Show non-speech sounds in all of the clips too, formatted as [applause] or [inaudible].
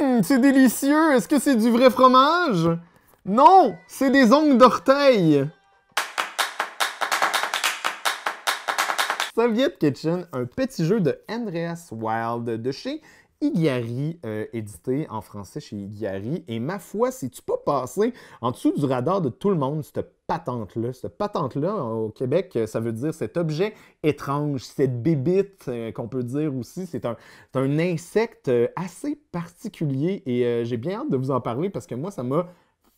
Hum, c'est délicieux. Est-ce que c'est du vrai fromage? Non, c'est des ongles d'orteil. Soviet Kitchen, un petit jeu de Andreas Wild de chez Igari, euh, édité en français chez Igari. Et ma foi, c'est-tu pas passé en dessous du radar de tout le monde, cette patente-là? Cette patente-là, euh, au Québec, euh, ça veut dire cet objet étrange, cette bébite qu'on peut dire aussi. C'est un, insecte assez particulier et j'ai bien hâte de vous en parler parce que moi, ça m'a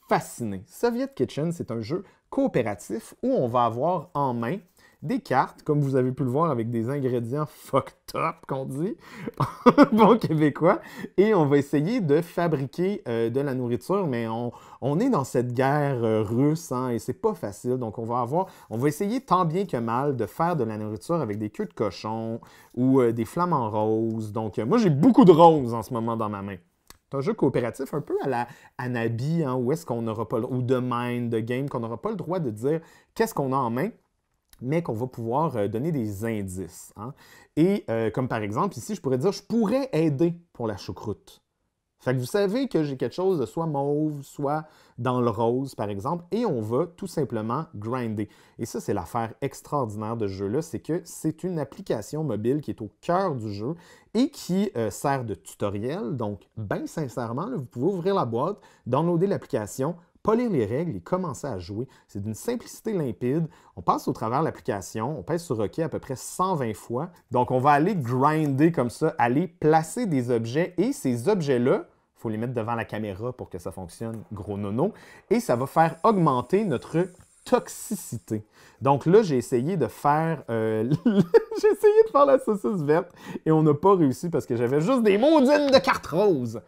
fasciné. Soviet Kitchen, c'est un jeu coopératif où on va avoir en main des cartes, comme vous avez pu le voir, avec des ingrédients fucked up, qu'on dit, [laughs] bon québécois. Et on va essayer de fabriquer euh, de la nourriture, mais on, est dans cette guerre euh, russe, hein, et c'est pas facile. Donc, on va avoir, on va essayer tant bien que mal de faire de la nourriture avec des queues de cochon ou des euh, des flamants roses. Donc, moi, j'ai beaucoup de roses en ce moment dans ma main. C'est un jeu coopératif un peu à la Anabi, hein, où est-ce qu'on n'aura pas, ou de Mind, de Game, qu'on n'aura pas le droit de dire qu'est-ce qu'on a en main mais qu'on va pouvoir euh, donner des indices. Hein. Et euh, comme par exemple, ici, je pourrais dire, je pourrais aider pour la choucroute. Fait que vous savez que j'ai quelque chose de soit mauve, soit dans le rose, par exemple, et on va tout simplement grinder. Et ça, c'est l'affaire extraordinaire de ce jeu-là, c'est que c'est une application mobile qui est au cœur du jeu et qui euh, sert de tutoriel. Donc, bien sincèrement, vous pouvez ouvrir la boîte, downloader l'application, Coller les règles et commencer à jouer. C'est d'une simplicité limpide. On passe au travers de l'application, on pèse sur OK à peu près 120 fois. Donc, on va aller grinder comme ça, aller placer des objets et ces objets-là, il faut les mettre devant la caméra pour que ça fonctionne, gros nono. Et ça va faire augmenter notre toxicité. Donc là, j'ai essayé de faire... Euh, [laughs] j'ai essayé de faire la saucisse verte et on n'a pas réussi parce que j'avais juste des maudines de cartes roses.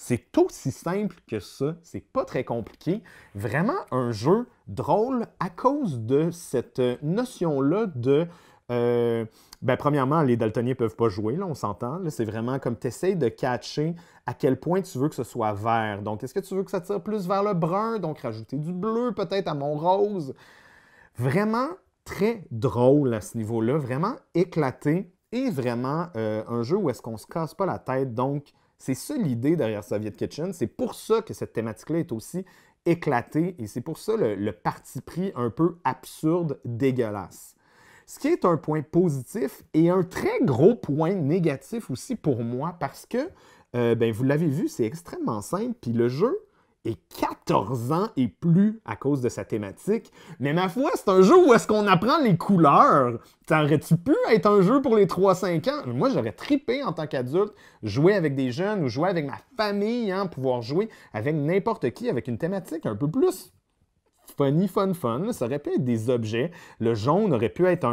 C'est aussi simple que ça, c'est pas très compliqué. Vraiment un jeu drôle à cause de cette euh, notion-là de euh, ben, premièrement, les daltoniens peuvent pas jouer, là, on s'entend. C'est vraiment comme tu essaies de catcher à quel point tu veux que ce soit vert. Donc, est-ce que tu veux que ça tire plus vers le brun? Donc, rajouter du bleu peut-être à mon rose. Vraiment très drôle à ce niveau-là, vraiment éclaté et vraiment euh, un jeu où est-ce qu'on se casse pas la tête. Donc, c'est ça l'idée derrière Soviet Kitchen. C'est pour ça que cette thématique-là est aussi éclatée et c'est pour ça le, parti pris un peu absurde, dégueulasse. Ce qui est un point positif et un très gros point négatif aussi pour moi parce que, euh, ben, vous l'avez vu, c'est extrêmement simple. Puis le jeu, 14 ans et plus à cause de sa thématique. Mais ma foi, c'est un jeu où est-ce qu'on apprend les couleurs. taurais tu pu être un jeu pour les 3-5 ans? Moi, j'aurais tripé en tant qu'adulte, jouer avec des jeunes ou jouer avec ma famille, hein, pouvoir jouer avec n'importe qui, avec une thématique un peu plus ni fun, fun. Ça aurait pu être des objets. Le jaune aurait pu être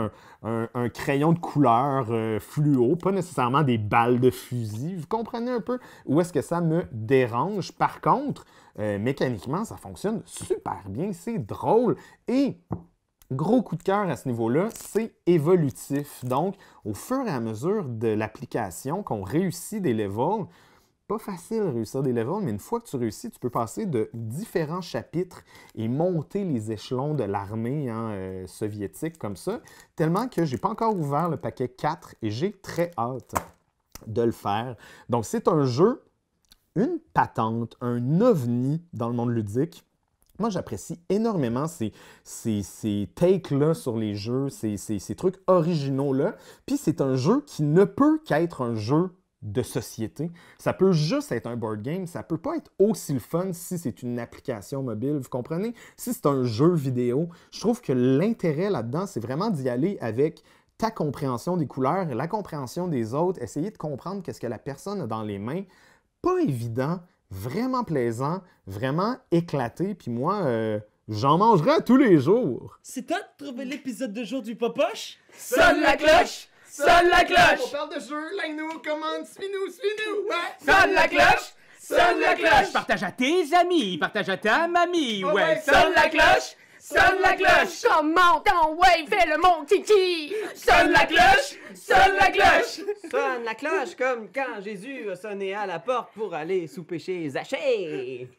un, crayon de couleur euh, fluo, pas nécessairement des balles de fusil. Vous comprenez un peu où est-ce que ça me dérange. Par contre, euh, mécaniquement, ça fonctionne super bien. C'est drôle. Et Gros coup de cœur à ce niveau-là, c'est évolutif. Donc, au fur et à mesure de l'application, qu'on réussit des levels, pas facile de réussir des levels, mais une fois que tu réussis, tu peux passer de différents chapitres et monter les échelons de l'armée hein, euh, soviétique comme ça, tellement que j'ai pas encore ouvert le paquet 4 et j'ai très hâte de le faire. Donc c'est un jeu, une patente, un ovni dans le monde ludique. Moi, j'apprécie énormément ces, takes-là sur les jeux, ces, ces, ces trucs originaux-là. Puis c'est un jeu qui ne peut qu'être un jeu de société. Ça peut juste être un board game, ça peut pas être aussi le fun si c'est une application mobile, vous comprenez? Si c'est un jeu vidéo, je trouve que l'intérêt là-dedans, c'est vraiment d'y aller avec ta compréhension des couleurs et la compréhension des autres, essayer de comprendre qu'est-ce que la personne a dans les mains. Pas évident, vraiment plaisant, vraiment éclaté, puis moi... Euh, j'en mangerai tous les jours. C'est toi de trouver l'épisode de jour du Popoche? Sonne la cloche! sonne la cloche! On parle de jeu, like-nous, commande, suis-nous, suis-nous! Ouais. Sonne la cloche! Sonne la cloche! Partage à tes amis, partage à ta mamie, ouais! Sonne la cloche! Sonne la cloche! Commente en wave, fais le mon titi! Sonne la cloche! Sonne la cloche! Sonne la cloche comme quand Jésus a sonné à la porte pour aller souper chez Zachée!